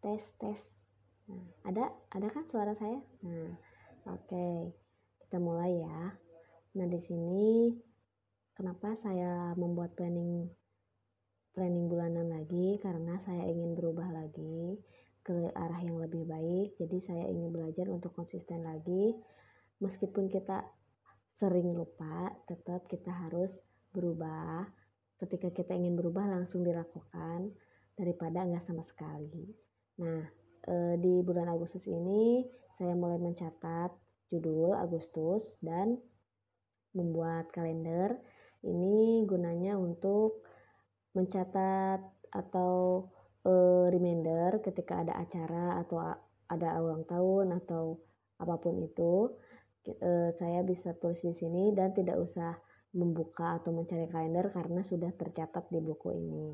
tes tes nah, ada ada kan suara saya nah oke okay. kita mulai ya nah di sini kenapa saya membuat planning planning bulanan lagi karena saya ingin berubah lagi ke arah yang lebih baik jadi saya ingin belajar untuk konsisten lagi meskipun kita sering lupa tetap kita harus berubah ketika kita ingin berubah langsung dilakukan daripada nggak sama sekali Nah, eh, di bulan Agustus ini saya mulai mencatat judul Agustus dan membuat kalender. Ini gunanya untuk mencatat atau e, reminder ketika ada acara atau ada ulang tahun atau apapun itu. E, saya bisa tulis di sini dan tidak usah membuka atau mencari kalender karena sudah tercatat di buku ini.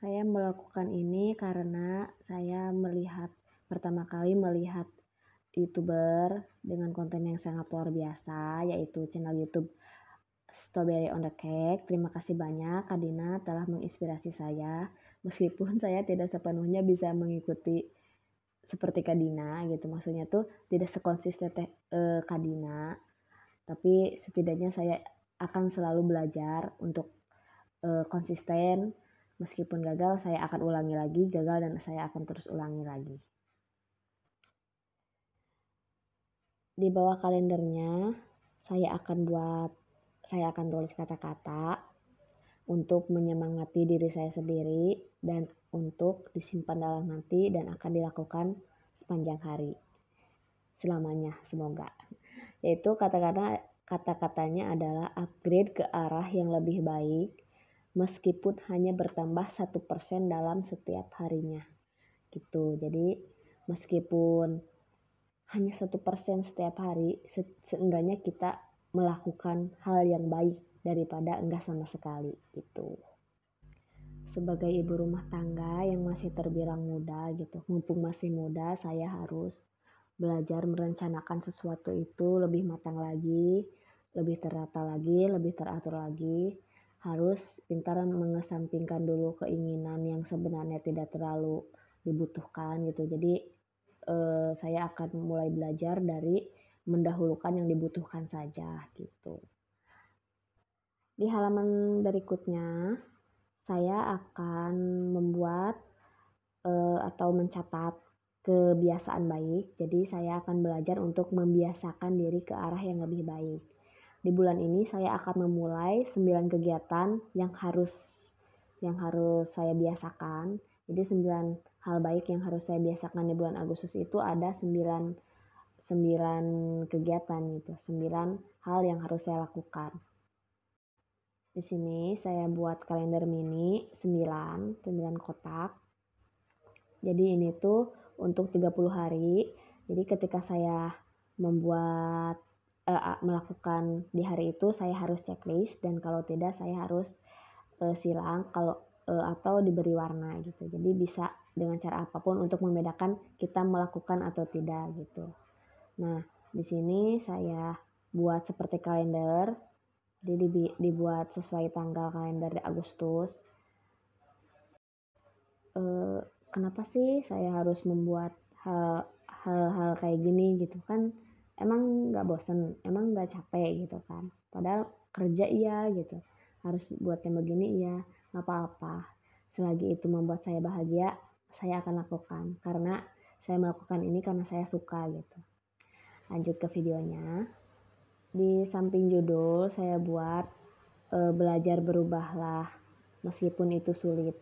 Saya melakukan ini karena saya melihat pertama kali melihat youtuber dengan konten yang sangat luar biasa yaitu channel YouTube Strawberry on the Cake. Terima kasih banyak Kadina telah menginspirasi saya meskipun saya tidak sepenuhnya bisa mengikuti seperti Kadina gitu. Maksudnya tuh tidak sekonsisten eh, Kadina. Tapi setidaknya saya akan selalu belajar untuk eh, konsisten Meskipun gagal, saya akan ulangi lagi, gagal dan saya akan terus ulangi lagi. Di bawah kalendernya, saya akan buat saya akan tulis kata-kata untuk menyemangati diri saya sendiri dan untuk disimpan dalam hati dan akan dilakukan sepanjang hari selamanya semoga yaitu kata-kata kata-katanya adalah upgrade ke arah yang lebih baik meskipun hanya bertambah satu persen dalam setiap harinya gitu jadi meskipun hanya satu persen setiap hari seenggaknya kita melakukan hal yang baik daripada enggak sama sekali gitu sebagai ibu rumah tangga yang masih terbilang muda gitu mumpung masih muda saya harus belajar merencanakan sesuatu itu lebih matang lagi lebih terata lagi lebih teratur lagi harus pintar mengesampingkan dulu keinginan yang sebenarnya tidak terlalu dibutuhkan gitu. Jadi eh, saya akan mulai belajar dari mendahulukan yang dibutuhkan saja gitu. Di halaman berikutnya saya akan membuat eh, atau mencatat kebiasaan baik. Jadi saya akan belajar untuk membiasakan diri ke arah yang lebih baik. Di bulan ini saya akan memulai sembilan kegiatan yang harus yang harus saya biasakan. Jadi sembilan hal baik yang harus saya biasakan di bulan Agustus itu ada sembilan 9 kegiatan gitu, 9 hal yang harus saya lakukan. Di sini saya buat kalender mini sembilan 9 kotak. Jadi ini tuh untuk 30 hari. Jadi ketika saya membuat uh, melakukan di hari itu saya harus checklist dan kalau tidak saya harus uh, silang kalau uh, atau diberi warna gitu. Jadi bisa dengan cara apapun untuk membedakan kita melakukan atau tidak gitu. Nah, di sini saya buat seperti kalender. Jadi dibuat sesuai tanggal kalender di Agustus. E, kenapa sih saya harus membuat hal-hal kayak gini gitu kan? emang nggak bosen emang nggak capek gitu kan padahal kerja iya gitu harus buat yang begini iya nggak apa-apa selagi itu membuat saya bahagia saya akan lakukan karena saya melakukan ini karena saya suka gitu lanjut ke videonya di samping judul saya buat e, belajar berubahlah meskipun itu sulit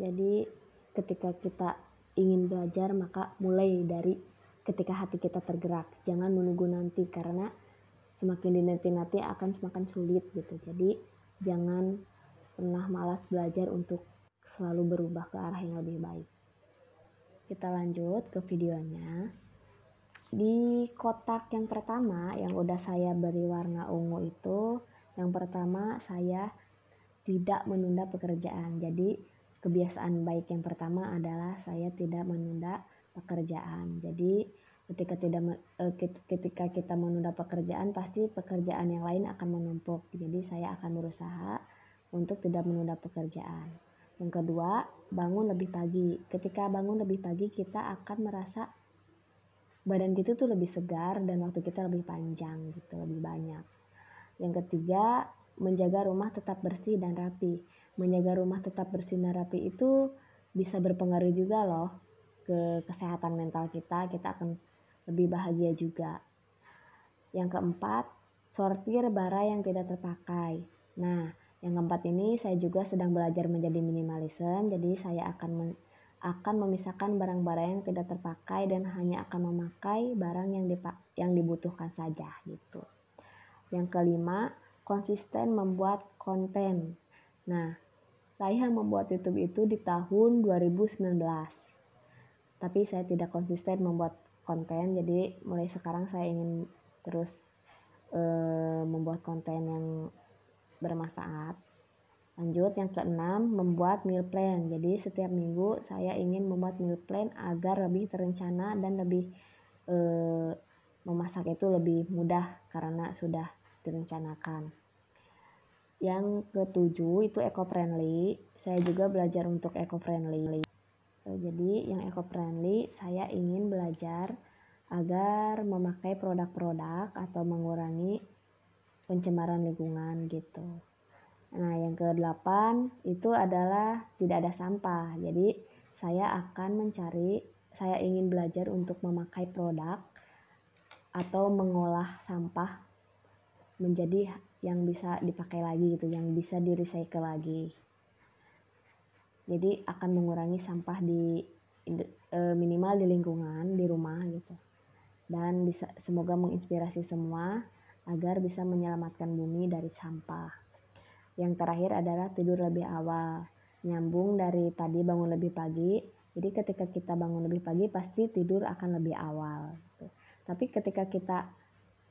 jadi ketika kita ingin belajar maka mulai dari ketika hati kita tergerak jangan menunggu nanti karena semakin dinanti-nanti akan semakin sulit gitu jadi jangan pernah malas belajar untuk selalu berubah ke arah yang lebih baik kita lanjut ke videonya di kotak yang pertama yang udah saya beri warna ungu itu yang pertama saya tidak menunda pekerjaan jadi kebiasaan baik yang pertama adalah saya tidak menunda pekerjaan. Jadi ketika tidak e, ketika kita menunda pekerjaan pasti pekerjaan yang lain akan menumpuk. Jadi saya akan berusaha untuk tidak menunda pekerjaan. Yang kedua, bangun lebih pagi. Ketika bangun lebih pagi kita akan merasa badan kita tuh lebih segar dan waktu kita lebih panjang gitu, lebih banyak. Yang ketiga, menjaga rumah tetap bersih dan rapi menjaga rumah tetap bersinar rapi itu bisa berpengaruh juga loh ke kesehatan mental kita, kita akan lebih bahagia juga. Yang keempat, sortir barang yang tidak terpakai. Nah, yang keempat ini saya juga sedang belajar menjadi minimalism, jadi saya akan men akan memisahkan barang-barang yang tidak terpakai dan hanya akan memakai barang yang yang dibutuhkan saja gitu. Yang kelima, konsisten membuat konten. Nah, saya membuat YouTube itu di tahun 2019. Tapi saya tidak konsisten membuat konten, jadi mulai sekarang saya ingin terus e, membuat konten yang bermanfaat. Lanjut yang keenam, membuat meal plan. Jadi setiap minggu saya ingin membuat meal plan agar lebih terencana dan lebih e, memasak itu lebih mudah karena sudah direncanakan. Yang ketujuh itu eco-friendly. Saya juga belajar untuk eco-friendly. Eh, jadi yang eco-friendly saya ingin belajar agar memakai produk-produk atau mengurangi pencemaran lingkungan gitu. Nah, yang kedelapan itu adalah tidak ada sampah. Jadi saya akan mencari saya ingin belajar untuk memakai produk atau mengolah sampah menjadi yang bisa dipakai lagi gitu, yang bisa di recycle lagi. Jadi akan mengurangi sampah di e, minimal di lingkungan di rumah gitu. Dan bisa semoga menginspirasi semua agar bisa menyelamatkan bumi dari sampah. Yang terakhir adalah tidur lebih awal. Nyambung dari tadi bangun lebih pagi. Jadi ketika kita bangun lebih pagi pasti tidur akan lebih awal. Gitu. Tapi ketika kita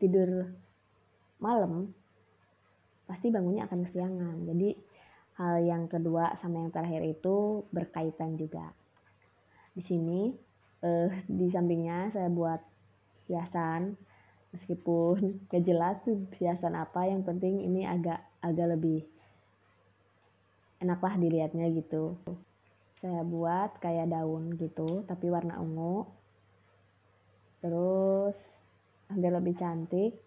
tidur malam pasti bangunnya akan kesiangan. Jadi hal yang kedua sama yang terakhir itu berkaitan juga. Di sini eh, di sampingnya saya buat hiasan meskipun gak jelas tuh hiasan apa yang penting ini agak agak lebih enaklah dilihatnya gitu saya buat kayak daun gitu tapi warna ungu terus agak lebih cantik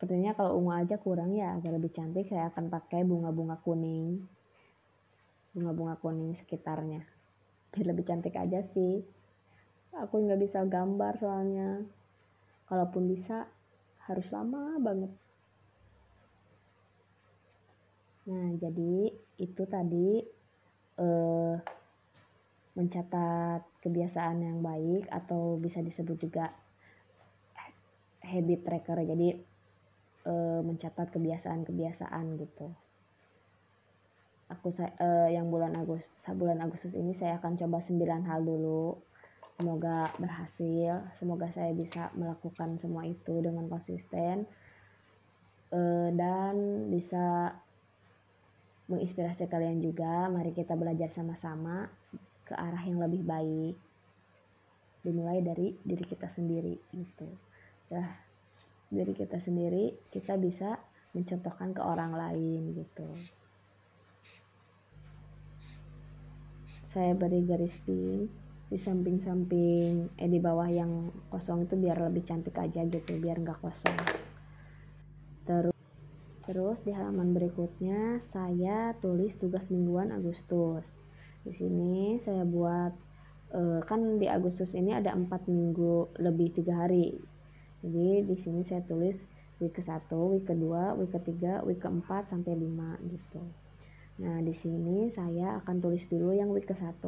sepertinya kalau ungu aja kurang ya agar lebih cantik saya akan pakai bunga-bunga kuning bunga-bunga kuning sekitarnya biar lebih cantik aja sih aku nggak bisa gambar soalnya kalaupun bisa harus lama banget nah jadi itu tadi eh, mencatat kebiasaan yang baik atau bisa disebut juga habit tracker jadi e, mencatat kebiasaan-kebiasaan gitu. Aku saya e, eh, yang bulan Agustus bulan Agustus ini saya akan coba sembilan hal dulu. Semoga berhasil, semoga saya bisa melakukan semua itu dengan konsisten e, dan bisa menginspirasi kalian juga. Mari kita belajar sama-sama ke arah yang lebih baik dimulai dari diri kita sendiri gitu. Ya, diri kita sendiri kita bisa mencontohkan ke orang lain gitu saya beri garis pink di samping-samping eh di bawah yang kosong itu biar lebih cantik aja gitu biar nggak kosong terus terus di halaman berikutnya saya tulis tugas mingguan Agustus di sini saya buat eh, kan di Agustus ini ada empat minggu lebih tiga hari jadi di sini saya tulis week ke-1, week ke-2, week ke-3, week ke-4 sampai 5 gitu. Nah, di sini saya akan tulis dulu yang week ke-1.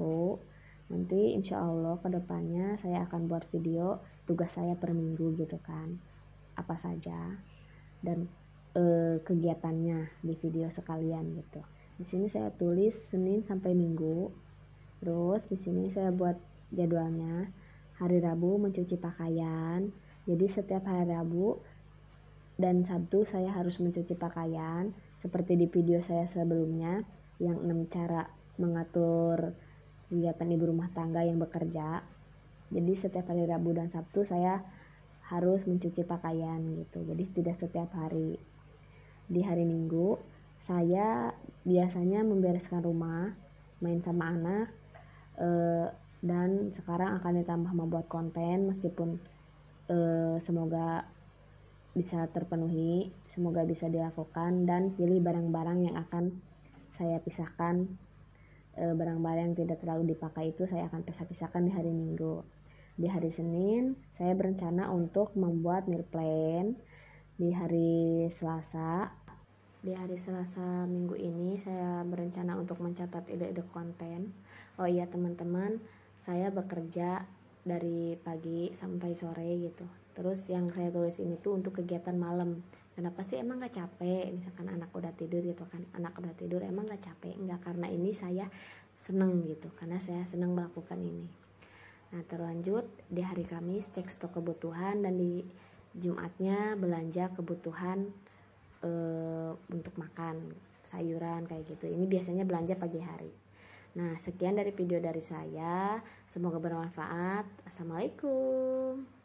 Nanti insya Allah ke depannya saya akan buat video tugas saya per minggu gitu kan. Apa saja dan e, kegiatannya di video sekalian gitu. Di sini saya tulis Senin sampai Minggu. Terus di sini saya buat jadwalnya. Hari Rabu mencuci pakaian, jadi setiap hari Rabu dan Sabtu saya harus mencuci pakaian seperti di video saya sebelumnya yang 6 cara mengatur kegiatan ibu rumah tangga yang bekerja. Jadi setiap hari Rabu dan Sabtu saya harus mencuci pakaian gitu. Jadi tidak setiap hari. Di hari Minggu saya biasanya membereskan rumah, main sama anak, eh, dan sekarang akan ditambah membuat konten meskipun Eh, semoga bisa terpenuhi, semoga bisa dilakukan dan pilih barang-barang yang akan saya pisahkan barang eh, barang-barang yang tidak terlalu dipakai itu saya akan pisah-pisahkan di hari Minggu. Di hari Senin saya berencana untuk membuat meal plan di hari Selasa. Di hari Selasa minggu ini saya berencana untuk mencatat ide-ide konten. Oh iya teman-teman, saya bekerja dari pagi sampai sore gitu terus yang saya tulis ini tuh untuk kegiatan malam kenapa sih emang gak capek misalkan anak udah tidur gitu kan anak udah tidur emang gak capek nggak karena ini saya seneng gitu karena saya seneng melakukan ini nah terlanjut di hari Kamis cek stok kebutuhan dan di Jumatnya belanja kebutuhan e, untuk makan sayuran kayak gitu ini biasanya belanja pagi hari Nah, sekian dari video dari saya. Semoga bermanfaat. Assalamualaikum.